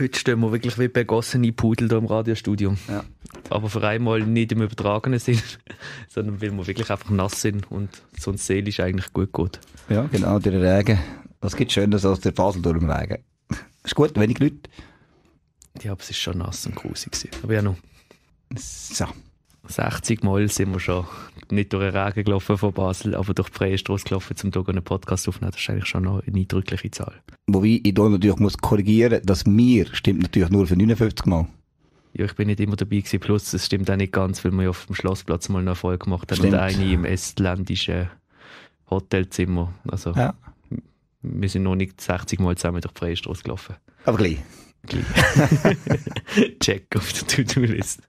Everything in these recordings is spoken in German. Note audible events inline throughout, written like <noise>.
Heute stehen wir wirklich wie begossene Pudel hier im Radiostudio. Ja. Aber für einmal nicht im übertragenen Sinn, <laughs> sondern weil wir wirklich einfach nass sind und sonst seelisch eigentlich gut geht. Ja, genau, der Regen. Was gibt Schönes aus der Fasel durch den Regen? Ist gut, wenig Leute. Ja, aber es war schon nass und grusig. Aber ja, noch. So. 60 Mal sind wir schon nicht durch den Regen gelaufen von Basel, aber durch die freie Straße gelaufen, um hier einen Podcast aufzunehmen. Das ist eigentlich schon noch eine eindrückliche Zahl. Wobei ich hier natürlich muss korrigieren muss, dass mir stimmt natürlich nur für 59 Mal. Ja, ich bin nicht immer dabei gewesen. Plus, es stimmt auch nicht ganz, weil wir ja auf dem Schlossplatz mal eine Erfolg gemacht haben stimmt. und eine im estländischen Hotelzimmer. Also, ja. wir sind noch nicht 60 Mal zusammen durch die freie Straße gelaufen. Aber gleich. gleich. <laughs> Check auf der To-Do-List.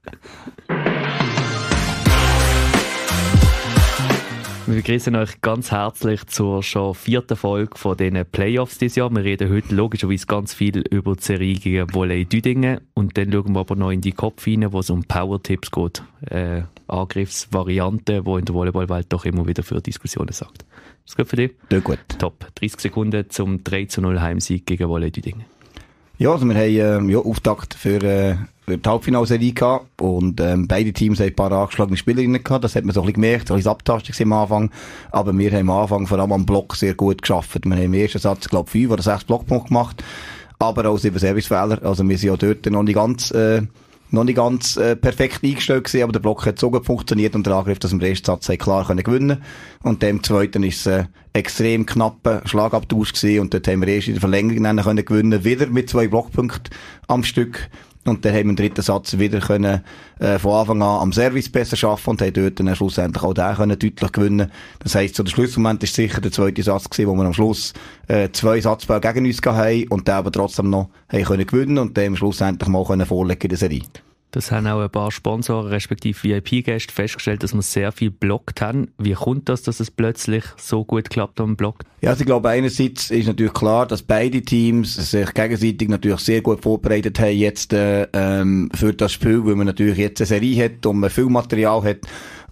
Wir begrüßen euch ganz herzlich zur schon vierten Folge von den Playoffs dieses Jahr. Wir reden heute logischerweise ganz viel über die Serie gegen Volley Düdingen und dann schauen wir aber noch in die Kopf hinein, wo es um Power-Tipps geht. Äh, Angriffsvarianten, die in der Volleyballwelt doch immer wieder für Diskussionen sorgt. Ist gut für dich? Ja, gut. Top. 30 Sekunden zum 3 zu 0 Heimsieg gegen Volley Düdingen. Ja, also wir haben äh, ja, Auftakt für, äh, für die Halbfinalserie gehabt und ähm, beide Teams haben ein paar angeschlagene Spielerinnen gehabt, das hat man so ein bisschen gemerkt, ein bisschen Abtastung am Anfang, aber wir haben am Anfang vor allem am Block sehr gut geschafft. Wir haben im ersten Satz, glaube ich, fünf oder sechs Blockpunkte gemacht, aber auch sieben Servicefehler, also wir sind ja dort noch nicht ganz... Äh, noch nicht ganz äh, perfekt eingestellt gewesen, aber der Block hat so gut funktioniert und der Angriff, dass im ersten Satz klar können gewinnen Und dem zweiten ist es äh, extrem knapper Schlagabtausch gewesen und dort haben wir erst in der Verlängerung dann können gewinnen, wieder mit zwei Blockpunkten am Stück. Und dann haben wir im dritten Satz wieder können, äh, von Anfang an am Service besser arbeiten und haben dort dann schlussendlich auch den können deutlich gewinnen Das heisst, so der Schlussmoment war sicher der zweite Satz gewesen, wo wir am Schluss äh, zwei Satzbau gegen uns gehabt haben und den aber trotzdem noch haben können gewinnen und dann schlussendlich mal können vorlegen in der Serie. Das haben auch ein paar Sponsoren respektive VIP-Gäste festgestellt, dass wir sehr viel blockt haben. Wie kommt das, dass es plötzlich so gut klappt am Block? Ja, also ich glaube, einerseits ist natürlich klar, dass beide Teams sich gegenseitig natürlich sehr gut vorbereitet haben jetzt äh, ähm, für das Spiel, weil man natürlich jetzt eine Serie hat und man viel Material hat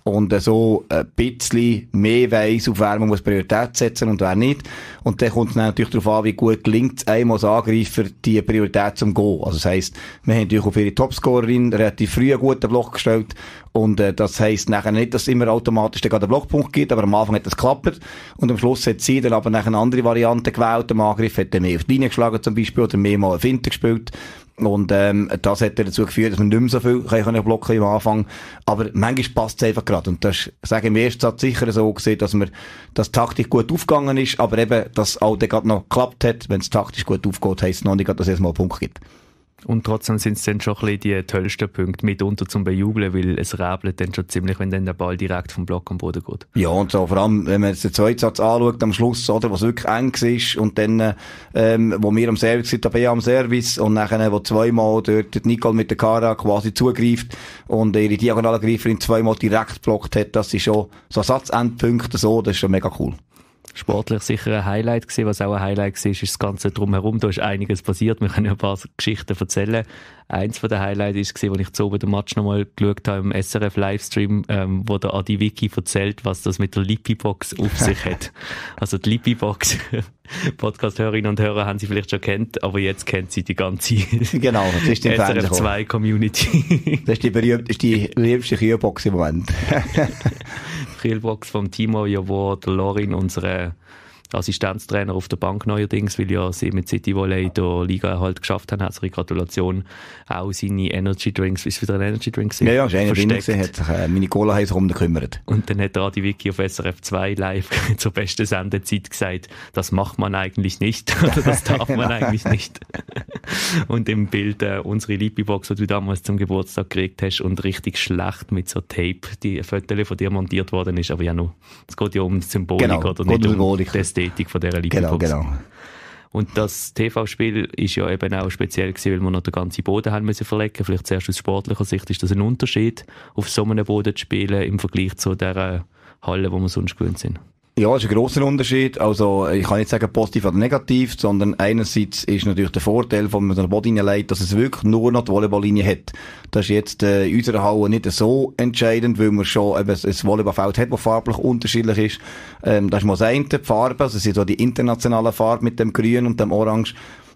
und so ein bisschen mehr weiss, auf wer man muss Priorität setzen und wer nicht. Und dann kommt es natürlich darauf an, wie gut gelingt es einem als Angreifer, die Priorität zum Go. Also das heisst, wir haben natürlich auf ihre Topscorerin relativ früh einen guten Block gestellt und äh, das heisst nachher nicht, dass es immer automatisch dann einen Blockpunkt gibt, aber am Anfang hat das geklappt und am Schluss hat sie dann aber nachher eine andere Variante gewählt. am Angriff hat er mehr auf die Linie geschlagen zum Beispiel oder mehr mal einen Finter gespielt. Und ähm, das hat dazu geführt, dass man nicht mehr so viel kann blocken am Anfang. Aber manchmal passt es einfach gerade. Und das sage ich im ersten Satz sicher so gesehen, dass man das taktisch gut aufgegangen ist, aber eben, dass auch der gerade noch geklappt hat. Wenn es taktisch gut aufgeht, heisst es noch nicht, dass es erstmal einen Punkt gibt. Und trotzdem sind es dann schon ein bisschen die tollsten Punkte mitunter zum Bejubeln, weil es rabelt dann schon ziemlich, wenn dann der Ball direkt vom Block am Boden geht. Ja, und so, vor allem, wenn man jetzt den zweiten Satz anschaut, am Schluss, oder, was wirklich eng ist, und dann, ähm, wo wir am Service sind, Tabea am Service, und nachher, wo zweimal dort Nicole mit der Cara quasi zugreift und ihre diagonale Greiferin zweimal direkt blockt hat, das ist schon so ein Satzendpunkt, so, das ist schon mega cool sportlich sicher ein Highlight gewesen. Was auch ein Highlight war, ist das Ganze drumherum. Da ist einiges passiert. Wir können ja ein paar Geschichten erzählen. Eins der Highlights war, als ich zu oben den Match nochmal geschaut habe im SRF-Livestream, ähm, wo der Adi Vicky erzählt, was das mit der lippi box auf sich <laughs> hat. Also die lippi box <laughs> Podcast-Hörerinnen und Hörer haben sie vielleicht schon kennt, aber jetzt kennt sie die ganze <laughs> genau, das ist die SRF2-Community. das ist die, berühmte, ist die berühmteste im Moment. Kühlbox vom Timo, ja, wo Lorin, unsere Assistenztrainer auf der Bank neuerdings, weil ja sie mit City Volley der Liga halt geschafft haben. Herzliche Gratulation. Auch seine Energy Drinks, ist wieder ein Energy Drink Ja, ja, ist einer drin gewesen, hat sich, äh, meine Cola heiß darum gekümmert. Und dann hat Adi Vicky auf SRF 2 live <laughs> zur besten Sendezeit gesagt, das macht man eigentlich nicht, <laughs> oder das <laughs> darf man genau. eigentlich nicht. und im Bild äh, unsere Lipi-Box, die du damals zum Geburtstag gekriegt hast und richtig schlecht mit so Tape, die Fotos von dir montiert worden ist, aber ja, nur, es geht ja um Symbolik genau, oder nicht um Symbolik. das Bearbeitung von dieser Lipobox. Genau, genau. Und das TV-Spiel ist ja eben auch speziell gewesen, weil wir noch den ganzen Boden haben müssen verlegen. Vielleicht zuerst aus sportlicher Sicht ist das ein Unterschied, auf so einem Boden zu spielen im Vergleich zu der Halle, wo wir sonst gewöhnt sind. Ja, ist ein grosser Unterschied. Also ich kann nicht sagen positiv oder negativ, sondern einerseits ist natürlich der Vorteil von eine Bodylinie leid, dass es wirklich nur noch die Volleyballlinie hat. Das ist jetzt äh, in unserer Halle nicht so entscheidend, weil man schon eben ein Volleyballfeld hat, das farblich unterschiedlich ist. Ähm, das ist mal das eine, die Farbe, also es sind so die internationalen Farben mit dem Grün und dem Orange.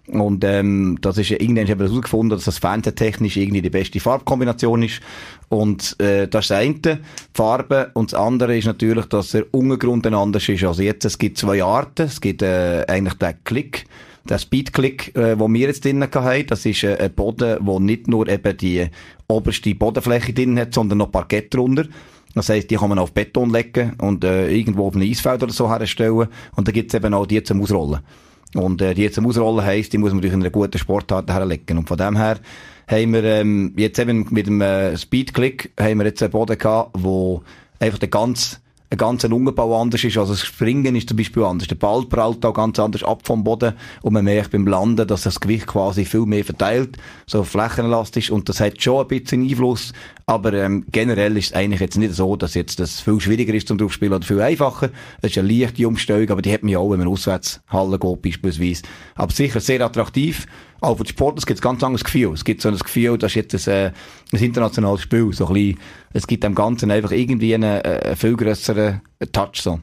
Und ähm, das ist ja irgendwann haben wir herausgefunden, dass das fernsehentechnisch irgendwie die beste Farbkombination ist. Und äh, das ist das eine, Farbe. Und das andere ist natürlich, dass der Untergrund dann anders ist. Also jetzt, es gibt zwei Arten. Es gibt äh, eigentlich den Klick, der Speedclick, äh, den wir jetzt drinnen haben, das ist äh, ein Boden, wo nicht nur eben die oberste Bodenfläche drin hat, sondern noch Parkett drunter. Das heisst, die kann man auf Beton legen und äh, irgendwo auf ein Eisfeld oder so herstellen. Und da gibt's eben auch die zum Ausrollen. Und äh, die jetzt am Ausrollen heisst, die muss man natürlich in einer guten Sportart herlegen. Und von dem her haben wir ähm, jetzt eben mit dem äh, Speedclick haben wir jetzt einen Boden gehabt, wo einfach der ganze ein ganzer Lungenbau anders ist. Also das Springen ist zum Beispiel anders. Der Ball prallt auch ganz anders ab vom Boden und man merkt beim Landen, dass das Gewicht quasi viel mehr verteilt, so flächenelastisch und das hat schon ein bisschen Einfluss. Aber ähm, generell ist es eigentlich jetzt nicht so, dass jetzt das viel schwieriger ist zum Draufspielen oder viel einfacher. Es ist eine leichte Umstellung, aber die hat man ja auch, wenn man auswärts Halle geht beispielsweise. Aber sicher sehr attraktiv. Auch oh, für die Sportler gibt es ein ganz anderes Gefühl. Es gibt so ein Gefühl, das ist jetzt ein, äh, ein internationales Spiel. So ein bisschen, es gibt dem Ganzen einfach irgendwie einen, äh, einen viel grösseren Touch. So.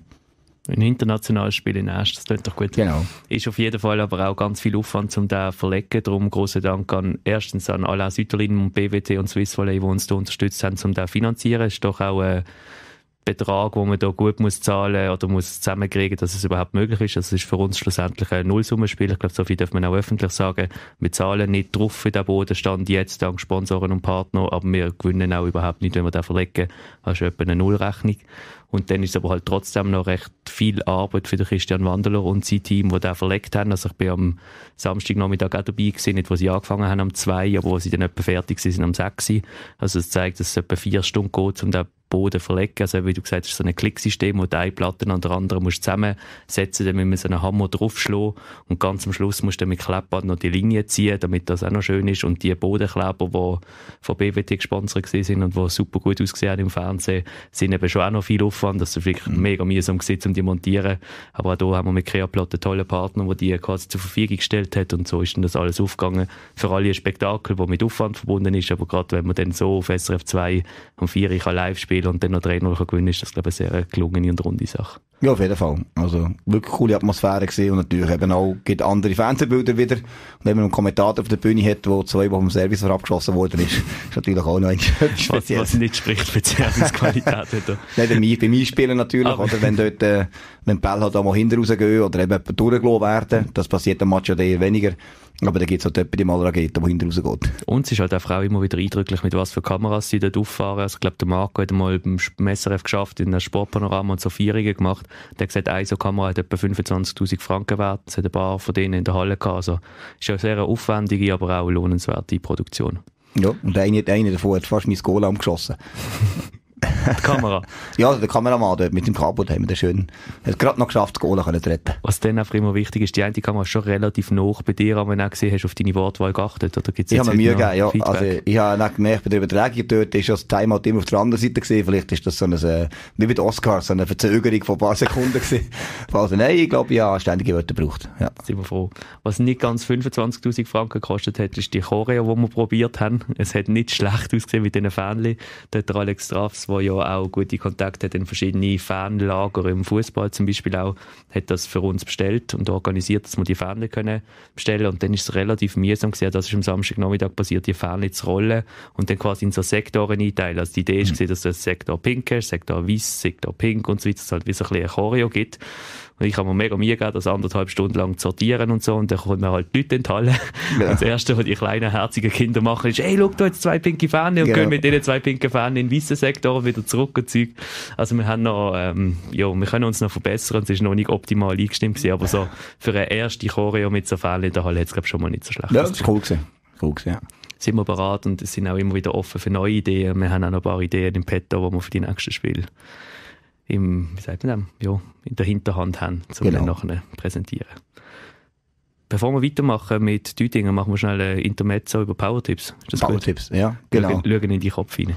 Ein internationales Spiel in Asch, das tut doch gut. Genau. Ist auf jeden Fall aber auch ganz viel Aufwand, um da zu verlegen. Darum großen Dank an erstens an Alain Sütterlin und BWT und Swiss Volley, die uns da unterstützt haben, um da zu finanzieren. Ist doch auch äh, Betrag, den man da gut muss zahlen oder muss zusammenkriegen, dass es überhaupt möglich ist. Also es ist für uns schlussendlich ein Nullsummenspiel. Ich glaube, so viel darf man auch öffentlich sagen. Wir zahlen nicht drauf für den Bodenstand jetzt dank Sponsoren und Partner, aber wir gewinnen auch überhaupt nicht, wenn wir den verlegen. Hast du etwa eine Nullrechnung. Und dann ist aber halt trotzdem noch recht viel Arbeit für den Christian Wandeler und sein Team, die den verlegt haben. Also ich bin am Samstagnachmittag auch dabei gewesen, nicht wo sie angefangen haben am 2, aber wo sie dann etwa fertig sind am 6. Also es zeigt, dass es etwa vier Stunden geht, um den Boden verlegen. Also wie du gesagt hast, so ein Klicksystem, wo du eine Platte an der anderen musst zusammensetzen, musst, damit wir so einen Hammer draufschlagen und ganz am Schluss musst du mit Klebband noch die Linie ziehen, damit das auch noch schön ist und die Bodenkleber, die von BWT gesponsert sind und die super gut ausgesehen im Fernsehen, sind eben schon auch noch viel Aufwand. Das war wirklich mhm. mega mühsam gewesen, um die zu montieren. Aber auch hier haben wir mit Kreaplatte tollen Partner, der die quasi zur Verfügung gestellt hat und so ist dann das alles aufgegangen. Für alle ein Spektakel, das mit Aufwand verbunden ist, aber gerade wenn man dann so auf SRF 2 und 4 live spielt, spielen und dann noch 3-0 gewinnen, kann, ist das, glaube ich, eine sehr gelungene und runde Sache. Ja, auf jeden Fall. Also, wirklich coole Atmosphäre gesehen und natürlich eben auch, gibt andere Fernsehbilder wieder. Und wenn man einen Kommentator auf der Bühne hat, der zwei Wochen vom Service abgeschossen worden ist, <laughs> ist natürlich auch noch ein speziell. Was, was nicht spricht für die Servicequalität. <laughs> Nein, bei mir spielen natürlich, Aber. oder wenn dort, äh, wenn die Bälle halt auch mal hinten rausgehen oder eben durchgelaufen werden, das passiert am Match ja eher weniger. Aber da gibt es halt jemanden im Alrageta, der hinten rausgeht. Und es ist halt auch Frau immer wieder eindrücklich, mit was für Kameras sie dort auffahren. Also ich glaube, der Marco hat mal beim Messerf geschafft, in einem Sportpanorama und so Vierungen gemacht. Der hat gesagt, eine so Kamera hat etwa 25'000 Franken wert. Es hat ein paar von denen in der Halle gehabt. Also ist eine sehr aufwendige, aber auch lohnenswerte Produktion. Ja, und einer, einer davon hat fast mein Goal geschossen. <laughs> Die Kamera. <laughs> ja, also der Kameramann dort mit dem Kabel, haben wir den schön, hat gerade noch geschafft, die Gola zu retten. Was dann einfach immer wichtig ist, die eine Kamera ist schon relativ nah bei dir, aber wenn du gesehen hast, auf deine Wortwahl geachtet, oder gibt's Ich habe mir Mühe gegeben, ja. Feedback? Also, ich habe dann gemerkt, bei der Übertragung dort ist das Timeout immer auf der anderen Seite gesehen, vielleicht ist das so eine, äh, wie mit Oscar, so eine Verzögerung von ein paar Sekunden gewesen. <laughs> also, nein, ich glaube, ich habe ständige Wörter gebraucht, ja. Sind wir froh. Was nicht ganz 25.000 Franken gekostet hat, ist die Choreo, die wir probiert haben. Es hat nicht schlecht ausgesehen mit diesen Fähnchen. Dort hat Alex Straffs Platz, wo ja auch gute Kontakte hat in verschiedene Fanlager im Fußball zum Beispiel auch, hat das für uns bestellt und organisiert, dass wir die Fahnen können bestellen und dann ist es relativ mühsam gesehen, das ist am Nachmittag passiert, die Fahnen zu rollen und dann quasi in so Sektoren einteilen. Also die Idee ist mhm. dass das Sektor Pink ist, Sektor Weiß, Sektor Pink und so weiter, dass es halt wie so ein bisschen ein Choreo gibt und ich habe mir mega Mühe gegeben, das anderthalb Stunden lang zu sortieren und so. Und dann kommt mir halt die Leute in die Halle. Ja. Und das Erste, was die kleinen, herzigen Kinder machen, ist, hey, schau da jetzt zwei pinke Fahnen und ja. Genau. gehen mit diesen zwei pinken Fahnen in den weißen Sektor wieder zurück und Zeug. Also wir haben noch, ähm, ja, wir können uns noch verbessern. Es ist noch nicht optimal eingestimmt gewesen, aber so für eine erste Choreo mit so Fahnen in der Halle hat es, glaube ich, schon mal nicht so schlecht Ja, das war cool gewesen. Cool gewesen, ja sind wir bereit und sind auch immer wieder offen für neue Ideen. Wir haben auch noch ein paar Ideen im Petto, die wir für die nächsten Spiele im, wie sagt man Ja, in der Hinterhand haben, um genau. dann nachher präsentieren. Bevor wir weitermachen mit Düdingen, machen wir schnell ein Intermezzo über Powertips. Powertips, ja, genau. Schauen in die Kopf hinein.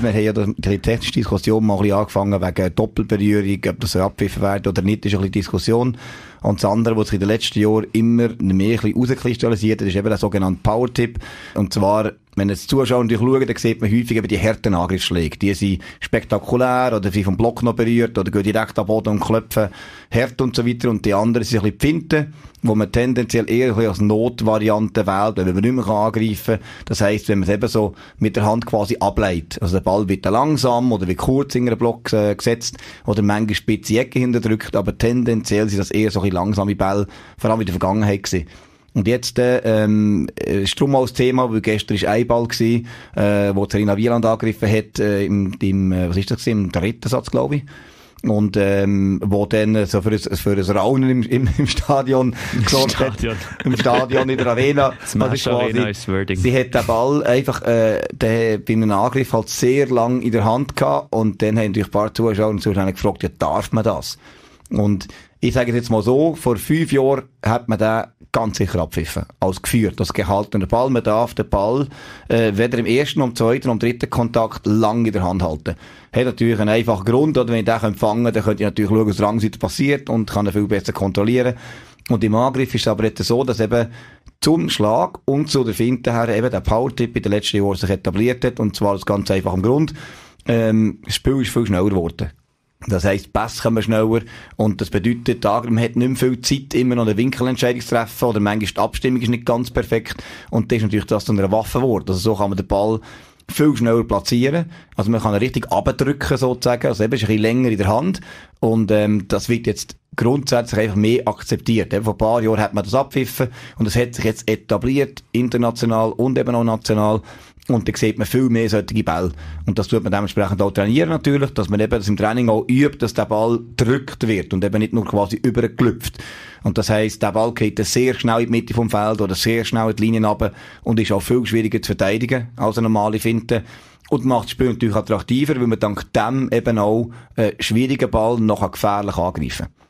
Wir haben ja die technische Diskussion mal ein bisschen angefangen wegen Doppelberührung, ob das abgepfiffen wird oder nicht, ist ein bisschen Diskussion. Und das andere, was sich in den letzten Jahren immer mehr ein bisschen rauskristallisiert hat, ist eben der sogenannte Power-Tip. Und zwar, wenn jetzt Zuschauer natürlich schauen, dann sieht man häufig eben die harten Angriffsschläge. Die sind spektakulär oder sind vom Block noch berührt oder gehen direkt am Boden und klopfen hart und so weiter. Und die anderen sind ein bisschen Finten, wo man tendenziell eher als Notvariante wählt, wenn man nicht mehr angreifen kann. Das heisst, wenn man es eben so mit der Hand quasi ableitet. Also der Ball wird dann langsam oder wird kurz in einen Block äh, gesetzt oder manchmal spitze Ecke hinterdrückt, aber tendenziell sind das eher so ein bisschen langsame Bälle, vor allem in der Vergangenheit gewesen. Und jetzt äh, ähm, äh, ist drum auch das Thema, weil gestern war ein Ball, gewesen, äh, wo Serena Wieland angegriffen hat, äh, im, im, äh, was ist das, gewesen? im dritten Satz, glaube ich und ähm, wo dann so für ein, für ein Raunen im, im, im Stadion <laughs> Stadion. hat. Im Stadion, in der Arena. Smash <laughs> also Arena ist Wording. Sie hat den Ball einfach äh, den, bei einem Angriff halt sehr lang in der Hand gehabt und dann haben natürlich ein paar Zuschauer und Zuschauer gefragt, ja darf man das? Und ich sage es jetzt mal so, vor fünf Jahren hat man den ganz sicher abpfiffen, als geführt, als gehaltener Ball. Man darf den Ball äh, weder im ersten, im zweiten, im dritten Kontakt lang in der Hand halten. Hat natürlich einen einfachen Grund, oder wenn ich den fangen kann, dann könnt ihr natürlich schauen, was der Rangseite passiert und kann ihn viel besser kontrollieren. Und im Angriff ist es aber jetzt so, dass eben zum Schlag und zu der Finte her eben der Power-Tipp in den letzten Jahren sich etabliert hat, und zwar aus ganz einfachem Grund. Ähm, das Spiel ist viel schneller geworden. Das heisst, Pass kommen schneller. Und das bedeutet, Agram hat nicht mehr viel Zeit, immer noch eine Winkelentscheidung zu treffen. Oder manchmal die Abstimmung ist nicht ganz perfekt. Und das ist natürlich das zu einer Waffe geworden. Also so kann man den Ball viel schneller platzieren. Also man kann ihn richtig abdrücken sozusagen. Also eben ist ein bisschen länger in der Hand. Und, ähm, das wird jetzt grundsätzlich einfach mehr akzeptiert. Eben vor ein paar Jahren hat man das abpfiffen und es hat sich jetzt etabliert, international und eben auch national, und dann sieht man viel mehr solche Bälle. Und das tut man dementsprechend auch trainieren natürlich, dass man eben das im Training auch übt, dass der Ball drückt wird und eben nicht nur quasi übergeklüpft. Und das heisst, der Ball geht sehr schnell in die Mitte vom Feld oder sehr schnell in die Linie runter und ist auch viel schwieriger zu verteidigen als eine normale Finte. Und macht das Spiel natürlich attraktiver, weil man dank dem eben auch äh, schwierigen Ball noch gefährlich angreifen kann.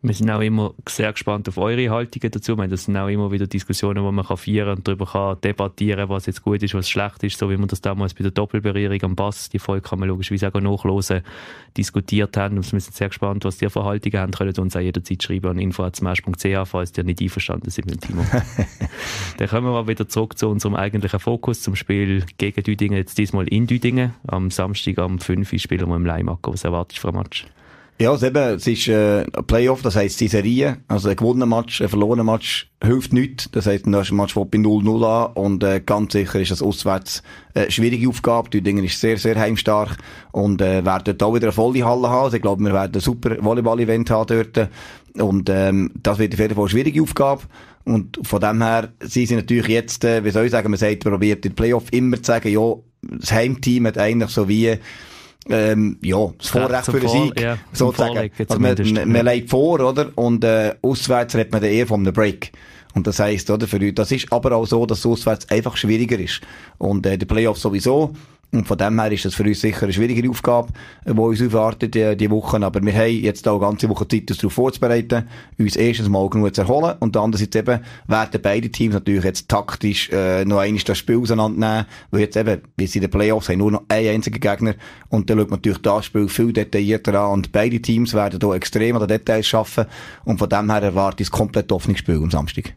Wir sind auch immer sehr gespannt auf eure Haltungen dazu. meine, das sind auch immer wieder Diskussionen, wo man kann feiern und darüber kann debattieren, was jetzt gut ist, was schlecht ist, so wie wir das damals bei der Doppelberührung am Bass, die Folge kann man logischerweise auch nachlesen, diskutiert haben. Und wir sind sehr gespannt, was ihr für Haltungen habt. Könnt uns auch jederzeit schreiben an info.smash.ch, falls ihr nicht einverstanden seid mit dem Timo. <laughs> Dann kommen wir mal wieder zurück zu unserem eigentlichen Fokus, zum Spiel gegen Düdingen, jetzt diesmal in Düdingen. Am Samstag am 5. Uhr spielen wir im Leimacker. Was erwartest du vom Match? Ja, also eben, es ist äh, ein Playoff, das heisst die Serie. Also ein gewonnener Match, ein verlorener Match hilft nichts. Das heisst, der nächste Match fängt bei 0-0 an und äh, ganz sicher ist das auswärts äh, eine schwierige Aufgabe. Die Dinger ist sehr, sehr heimstark und äh, werden da wieder eine volle Halle haben. Also ich glaube, wir werden ein super Volleyball-Event haben dort. Und ähm, das wird auf jeden Fall eine schwierige Aufgabe. Und von dem her, sie sind natürlich jetzt, äh, wie soll ich sagen, man sagt, probiert in den Playoff immer zu sagen, ja, das Heimteam hat eigentlich so wie ähm, ja, das Vorrecht für den Sieg, ja, sozusagen. Also man, man, man legt vor, oder? Und äh, auswärts redet man dann eher vom Break. Und das heisst, oder, für euch, das ist aber auch so, dass auswärts einfach schwieriger ist. Und äh, die Playoffs sowieso, und von dem her ist das für uns sicher eine schwierige Aufgabe, die uns aufwartet, die, äh, die Wochen. Aber wir haben jetzt auch ganze Woche Zeit, uns darauf vorzubereiten, uns erstens mal genug zu erholen und andererseits eben werden beide Teams natürlich jetzt taktisch äh, noch einmal das Spiel auseinandernehmen, weil jetzt eben, wie sie in den Playoffs haben, nur noch einen einzigen Gegner und dann schaut man natürlich das Spiel viel detaillierter an und beide Teams werden hier extrem an den Details arbeiten und von dem her erwartet ein komplett offenes Spiel am Samstag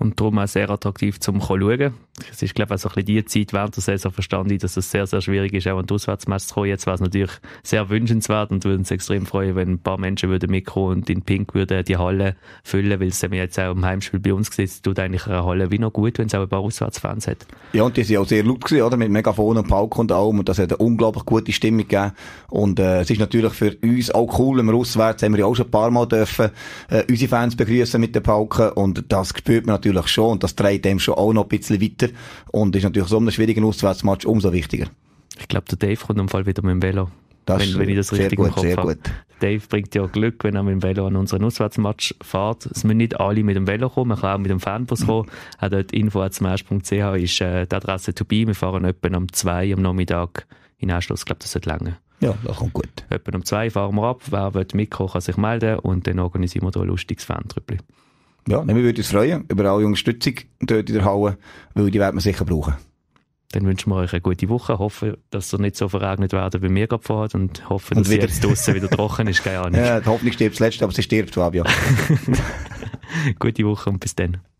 und darum auch sehr attraktiv zum schauen. Es ist, glaube ich, auch so ein bisschen die Zeit während der Saison verstanden, dass es sehr, sehr schwierig ist, auch an die Auswärtsmesse zu kommen. Jetzt wäre es natürlich sehr wünschenswert und würde uns extrem freuen, wenn ein paar Menschen würden mitkommen und in Pink würden die Halle füllen, weil es ja jetzt auch im Heimspiel bei uns gesehen, tut eigentlich eine Halle wie noch gut, wenn es auch ein paar Auswärtsfans hat. Ja, und die sind auch sehr laut gewesen, oder? Mit Megafon und Pauken und allem. Und das hat eine unglaublich gute Stimmung gegeben. Und, äh, es ist natürlich für uns auch cool, wenn wir auswärts, haben wir ja auch schon ein paar Mal dürfen, äh, unsere Fans begrüßen mit den Pauken. Und das spürt man natürlich schon und das dreht dem schon auch noch ein bisschen weiter und ist natürlich so einem schwierigen Auswärtsmatch umso wichtiger. Ich glaube, der Dave kommt am Fall wieder mit dem Velo. Das wenn, wenn ich das richtig gut, im Kopf habe. Gut. Dave bringt ja Glück, wenn er mit dem Velo an unseren Auswärtsmatch fährt. Es müssen nicht alle mit dem Velo kommen, man kann auch mit dem Fernbus <laughs> kommen. Auch dort info.smash.ch ist äh, die Adresse dabei. Wir fahren etwa um zwei am Nachmittag in Anschluss. Ich glaube, das wird lange. Ja, das kommt gut. Etwa um zwei fahren wir ab. Wer will mitkommen, kann sich melden und dann organisieren wir da ein lustiges Fan-Trüppchen. Ja, wir würden uns freuen über alle Unterstützung dort in der Halle, weil die werden wir sicher brauchen. Dann wünschen wir euch eine gute Woche, hoffen, dass ihr nicht so verregnet werdet wie wir gerade vorher und hoffen, dass und jetzt draußen wieder trocken ist, keine <laughs> Ahnung. Ja, die Hoffnung stirbt das Letzte, aber sie stirbt, Fabio. <laughs> <laughs> gute Woche und bis dann.